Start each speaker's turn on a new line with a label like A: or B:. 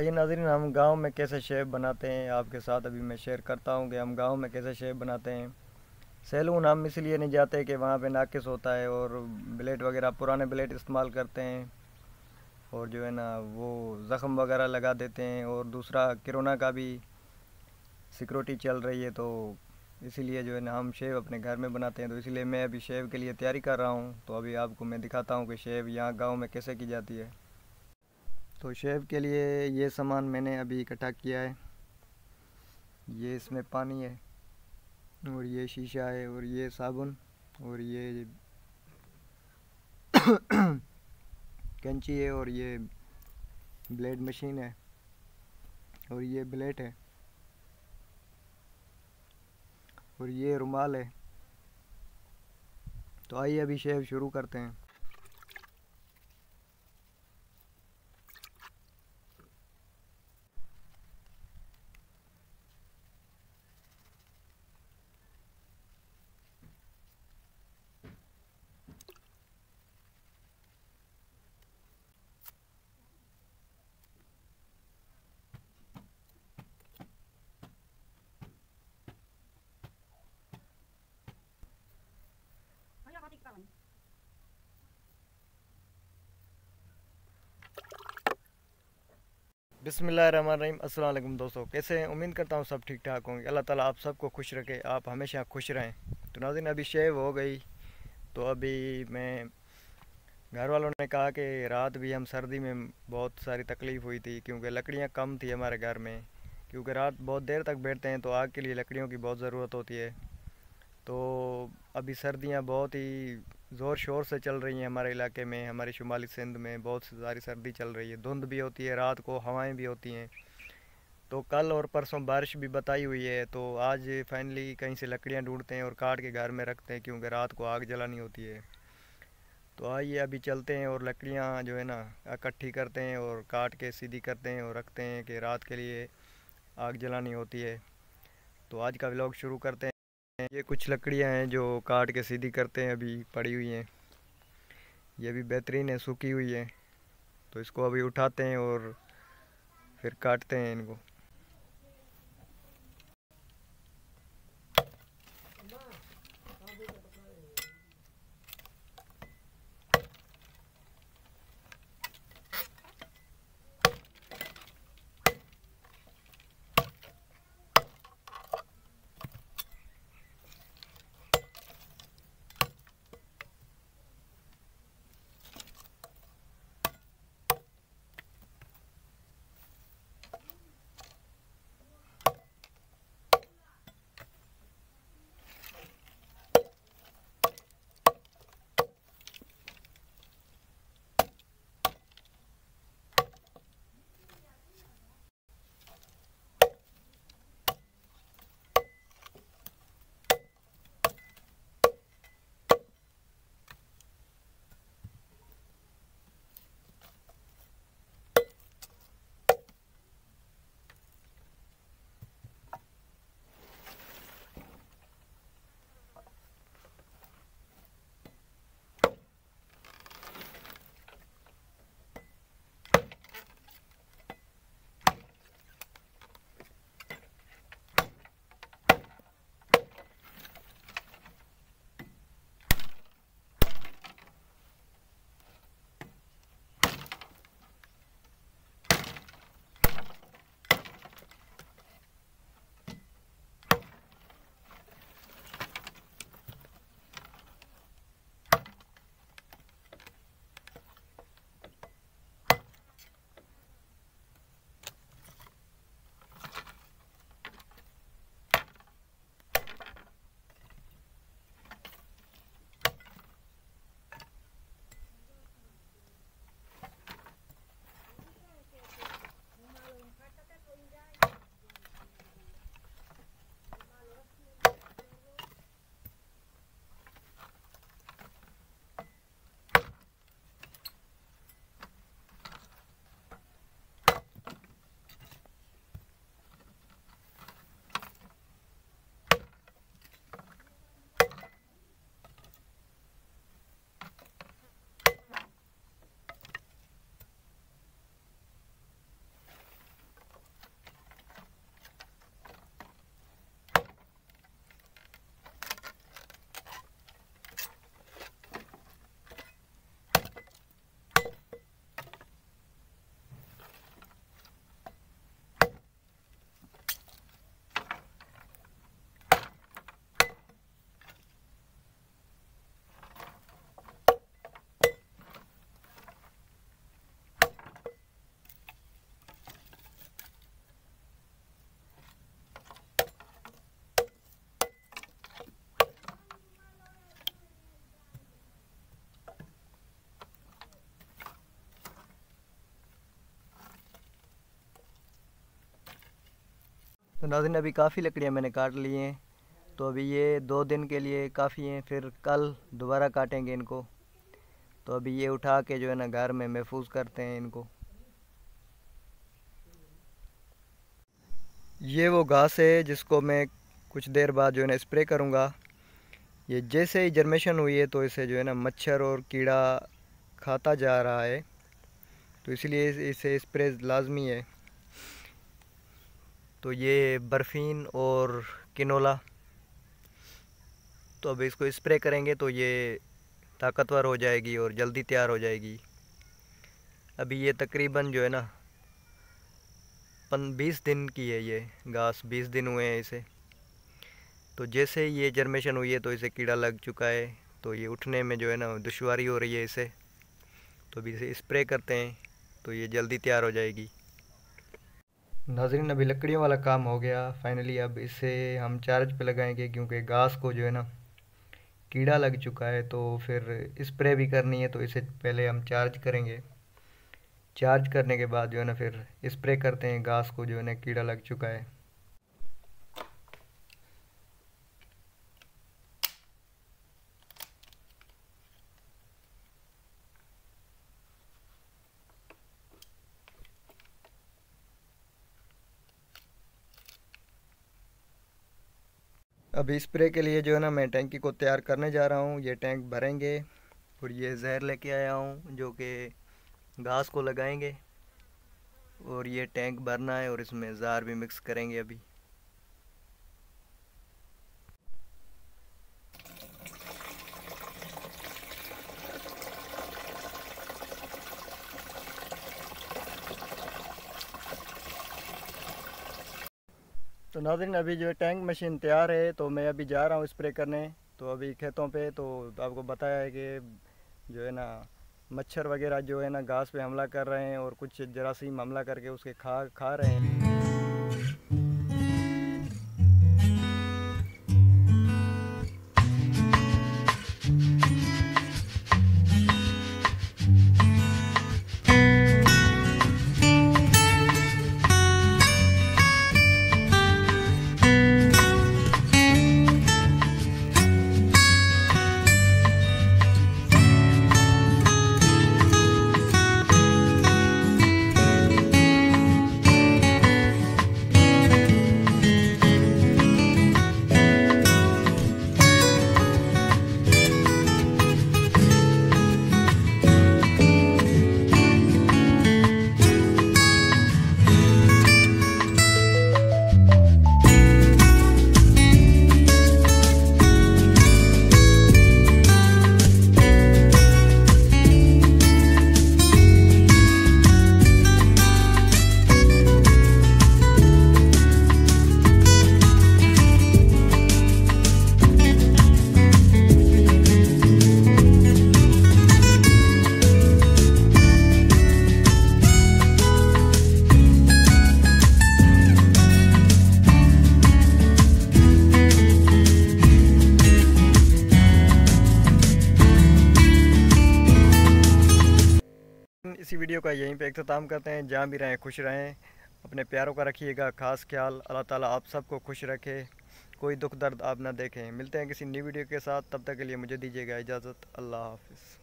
A: आइए नाजरीन हम गांव में कैसे शेप बनाते हैं आपके साथ अभी मैं शेयर करता हूं कि हम गांव में कैसे शेप बनाते हैं सैलून हम इसलिए नहीं जाते कि वहां पे नाकिस होता है और ब्लेड वगैरह पुराने ब्लेड इस्तेमाल करते हैं और जो है ना वो ज़ख़म वगैरह लगा देते हैं और दूसरा किरोना का भी सिक्योरिटी चल रही है तो इसीलिए जो है ना हम शेव अपने घर में बनाते हैं तो इसीलिए मैं अभी शेव के लिए तैयारी कर रहा हूँ तो अभी आपको मैं दिखाता हूँ कि शेव यहाँ गाँव में कैसे की जाती है तो शेव के लिए ये सामान मैंने अभी इकट्ठा किया है ये इसमें पानी है और ये शीशा है और ये साबुन और ये कैंची है और ये ब्लेड मशीन है और ये ब्लेड है और ये रुमाल है तो आइए अभी शेव शुरू करते हैं बिसमीम अल्लाम दोस्तों कैसे हैं उम्मीद करता हूँ सब ठीक ठाक होंगे अल्लाह ताला आप सबको खुश रखे आप हमेशा खुश रहें तो नाजिन अभी शेव हो गई तो अभी मैं घर वालों ने कहा कि रात भी हम सर्दी में बहुत सारी तकलीफ़ हुई थी क्योंकि लकड़ियाँ कम थी हमारे घर में क्योंकि रात बहुत देर तक बैठते हैं तो आग के लिए लकड़ियों की बहुत ज़रूरत होती है तो अभी सर्दियाँ बहुत ही ज़ोर शोर से चल रही हैं हमारे इलाके में हमारे शुमाली सिंध में बहुत सारी सर्दी चल रही है धुंध भी होती है रात को हवाएं भी होती हैं तो कल और परसों बारिश भी बताई हुई है तो आज फाइनली कहीं से लकड़ियाँ ढूंढते हैं और काट के घर में रखते हैं क्योंकि रात को आग जलानी होती है तो आइए अभी चलते हैं और लकड़ियाँ जो है ना इकट्ठी करते हैं और काट के सीधी करते हैं और रखते हैं कि रात के लिए आग जलानी होती है तो आज का व्लॉग शुरू करते हैं ये कुछ लकड़ियाँ हैं जो काट के सीधी करते हैं अभी पड़ी हुई हैं ये भी बेहतरीन है सूखी हुई है तो इसको अभी उठाते हैं और फिर काटते हैं इनको नाजिन अभी काफ़ी लकड़ियाँ मैंने काट ली हैं तो अभी ये दो दिन के लिए काफ़ी हैं फिर कल दोबारा काटेंगे इनको तो अभी ये उठा के जो है ना घर में महफूज करते हैं इनको ये वो घास है जिसको मैं कुछ देर बाद जो है ना स्प्रे करूँगा ये जैसे ही जर्मेशन हुई है तो इसे जो है ना मच्छर और कीड़ा खाता जा रहा है तो इसलिए इसे स्प्रे लाजमी है तो ये बर्फ़ीन और किनोला तो अब इसको स्प्रे करेंगे तो ये ताकतवर हो जाएगी और जल्दी तैयार हो जाएगी अभी ये तकरीबन जो है ना पन बीस दिन की है ये घास बीस दिन हुए हैं इसे तो जैसे ये जर्मेशन हुई है तो इसे कीड़ा लग चुका है तो ये उठने में जो है ना दुशारी हो रही है इसे तो अभी इसे स्प्रे करते हैं तो ये जल्दी तैयार हो जाएगी नाजरीन अभी लकड़ियों वाला काम हो गया फाइनली अब इसे हम चार्ज पे लगाएंगे क्योंकि घास को जो है ना कीड़ा लग चुका है तो फिर स्प्रे भी करनी है तो इसे पहले हम चार्ज करेंगे चार्ज करने के बाद जो है ना फिर स्प्रे करते हैं घास को जो है ना कीड़ा लग चुका है अभी स्प्रे के लिए जो है ना मैं टैंकी को तैयार करने जा रहा हूँ ये टैंक भरेंगे और ये जहर लेके आया हूँ जो कि घास को लगाएंगे और ये टैंक भरना है और इसमें ज़ार भी मिक्स करेंगे अभी तो नाजरीन अभी जो है टैंक मशीन तैयार है तो मैं अभी जा रहा हूँ स्प्रे करने तो अभी खेतों पे तो आपको बताया है कि जो है ना मच्छर वगैरह जो है ना घास पे हमला कर रहे हैं और कुछ जरासीम हमला करके उसके खा खा रहे हैं इसी वीडियो का यहीं पे अख्ताम करते हैं जहाँ भी रहें खुश रहें अपने प्यारों का रखिएगा ख़ास ख्याल अल्लाह ताला आप सबको खुश रखे कोई दुख दर्द आप ना देखें मिलते हैं किसी नई वीडियो के साथ तब तक के लिए मुझे दीजिएगा इजाज़त अल्लाह हाफिज़